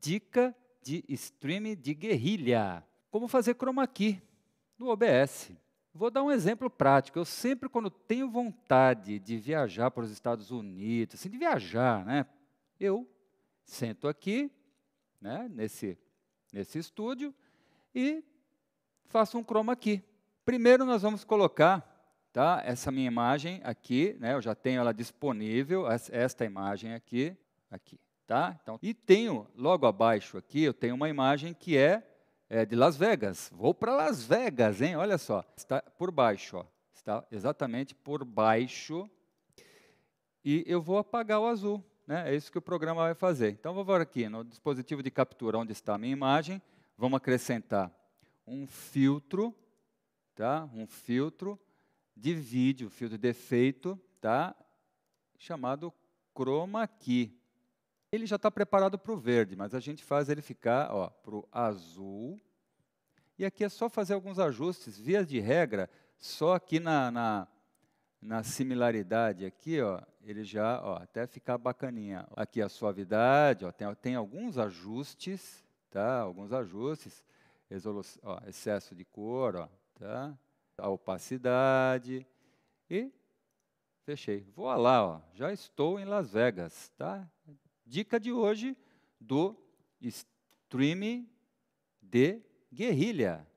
dica de streaming de guerrilha. Como fazer chroma key no OBS. Vou dar um exemplo prático. Eu sempre, quando tenho vontade de viajar para os Estados Unidos, assim, de viajar, né? Eu sento aqui, né, nesse, nesse estúdio, e faço um chroma aqui. Primeiro nós vamos colocar tá, essa minha imagem aqui, né, eu já tenho ela disponível, esta imagem aqui, aqui. Tá? Então, e tenho, logo abaixo aqui, eu tenho uma imagem que é, é de Las Vegas. Vou para Las Vegas, hein? Olha só. Está por baixo, ó. Está exatamente por baixo. E eu vou apagar o azul. Né? É isso que o programa vai fazer. Então, vou vir aqui no dispositivo de captura onde está a minha imagem. Vamos acrescentar um filtro, tá? Um filtro de vídeo, filtro de efeito, tá? Chamado chroma key. Ele já está preparado para o verde, mas a gente faz ele ficar para o azul. E aqui é só fazer alguns ajustes, via de regra, só aqui na, na, na similaridade aqui, ó, ele já ó, até ficar bacaninha. Aqui a suavidade, ó, tem, tem alguns ajustes, tá? Alguns ajustes, ó, excesso de cor, ó, tá? A opacidade e fechei. Vou lá, ó, já estou em Las Vegas, tá? Dica de hoje do streaming de guerrilha.